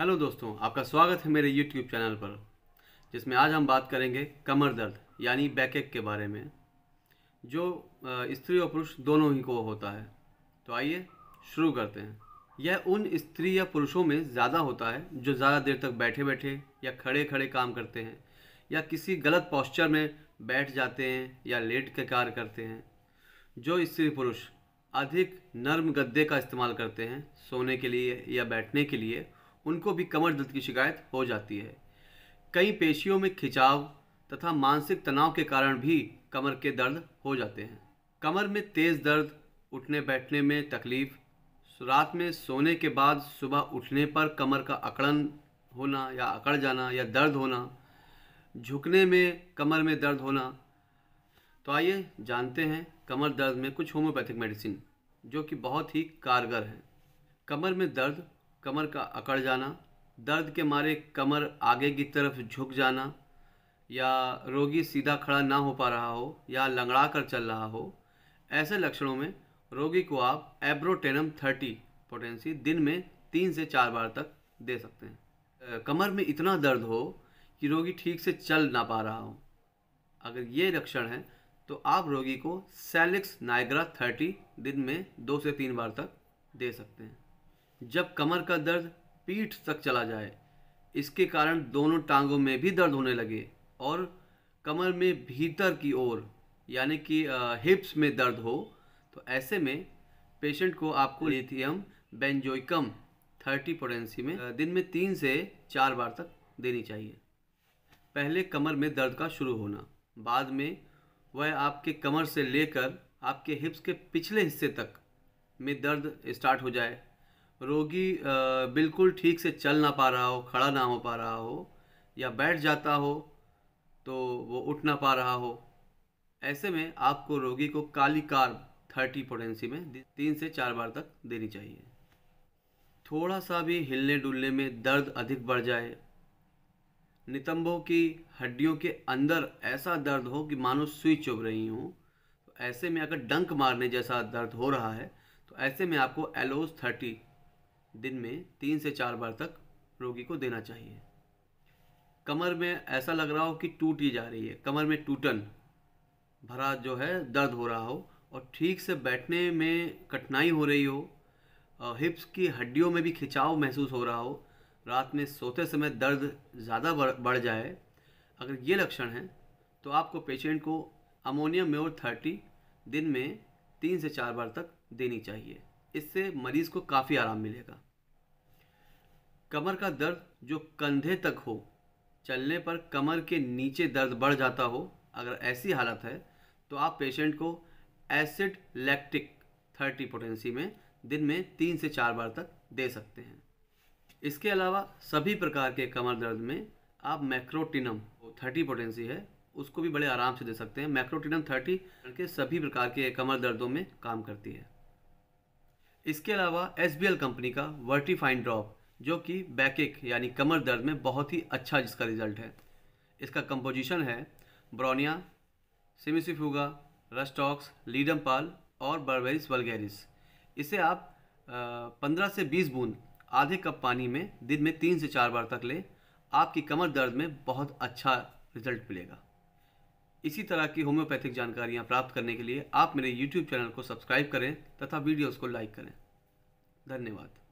hello दोस्तों आपका स्वागत है मेरे यूट्यूब चैनल पर जिसमें आज हम बात करेंगे कमर दर्द यानी बैकेक के बारे में जो स्त्री और पुरुष दोनों ही को होता है तो आइए शुरू करते हैं यह उन स्त्री या पुरुषों में ज़्यादा होता है जो ज़्यादा देर तक बैठे बैठे या खड़े खड़े काम करते हैं या किसी गलत पॉस्चर में बैठ जाते हैं या लेट के कार्य करते हैं जो स्त्री पुरुष अधिक नर्म गद्दे का इस्तेमाल करते हैं सोने के लिए या बैठने के लिए उनको भी कमर दर्द की शिकायत हो जाती है कई पेशियों में खिंचाव तथा मानसिक तनाव के कारण भी कमर के दर्द हो जाते हैं कमर में तेज़ दर्द उठने बैठने में तकलीफ़ रात में सोने के बाद सुबह उठने पर कमर का अकड़न होना या अकड़ जाना या दर्द होना झुकने में कमर में दर्द होना तो आइए जानते हैं कमर दर्द में कुछ होम्योपैथिक मेडिसिन जो कि बहुत ही कारगर हैं कमर में दर्द कमर का अकड़ जाना दर्द के मारे कमर आगे की तरफ झुक जाना या रोगी सीधा खड़ा ना हो पा रहा हो या लंगड़ा कर चल रहा हो ऐसे लक्षणों में रोगी को आप एब्रोटेनम थर्टी पोटेंसी दिन में तीन से चार बार तक दे सकते हैं कमर में इतना दर्द हो कि रोगी ठीक से चल ना पा रहा हो अगर ये लक्षण है तो आप रोगी को सेलिक्स नाइग्रा थर्टी दिन में दो से तीन बार तक दे सकते हैं जब कमर का दर्द पीठ तक चला जाए इसके कारण दोनों टांगों में भी दर्द होने लगे और कमर में भीतर की ओर यानी कि हिप्स में दर्द हो तो ऐसे में पेशेंट को आपको लिथियम बेंजोइकम थर्टी पोटेंसी में दिन में तीन से चार बार तक देनी चाहिए पहले कमर में दर्द का शुरू होना बाद में वह आपके कमर से लेकर आपके हिप्स के पिछले हिस्से तक में दर्द स्टार्ट हो जाए रोगी बिल्कुल ठीक से चल ना पा रहा हो खड़ा ना हो पा रहा हो या बैठ जाता हो तो वो उठ ना पा रहा हो ऐसे में आपको रोगी को काली कार्ब थर्टी पोटेंसी में तीन से चार बार तक देनी चाहिए थोड़ा सा भी हिलने डुलने में दर्द अधिक बढ़ जाए नितंबों की हड्डियों के अंदर ऐसा दर्द हो कि मानो सुई चुभ रही हूँ तो ऐसे में अगर डंक मारने जैसा दर्द हो रहा है तो ऐसे में आपको एलोस थर्टी दिन में तीन से चार बार तक रोगी को देना चाहिए कमर में ऐसा लग रहा हो कि टूट ही जा रही है कमर में टूटन भरा जो है दर्द हो रहा हो और ठीक से बैठने में कठिनाई हो रही हो हिप्स की हड्डियों में भी खिंचाव महसूस हो रहा हो रात में सोते समय दर्द ज़्यादा बढ़ जाए अगर ये लक्षण हैं तो आपको पेशेंट को अमोनियम म्योर थर्टी दिन में तीन से चार बार तक देनी चाहिए इससे मरीज को काफ़ी आराम मिलेगा कमर का दर्द जो कंधे तक हो चलने पर कमर के नीचे दर्द बढ़ जाता हो अगर ऐसी हालत है तो आप पेशेंट को एसिड लैक्टिक थर्टी पोटेंसी में दिन में तीन से चार बार तक दे सकते हैं इसके अलावा सभी प्रकार के कमर दर्द में आप मैक्रोटिनम थर्टी पोटेंसी है उसको भी बड़े आराम से दे सकते हैं मैक्रोटिनम थर्टी के सभी प्रकार के कमर दर्दों में काम करती है इसके अलावा एस कंपनी का वर्टिफाइन ड्रॉप जो कि बैकेक यानी कमर दर्द में बहुत ही अच्छा जिसका रिजल्ट है इसका कंपोजिशन है bryonia cimicifuga rhus tox ledum pal और बर्बेरिस वलगेरिस इसे आप पंद्रह से बीस बूंद आधे कप पानी में दिन में तीन से चार बार तक लें आपकी कमर दर्द में बहुत अच्छा रिजल्ट मिलेगा इसी तरह की होम्योपैथिक जानकारियाँ प्राप्त करने के लिए आप मेरे यूट्यूब चैनल को सब्सक्राइब करें तथा वीडियोज़ को लाइक करें धन्यवाद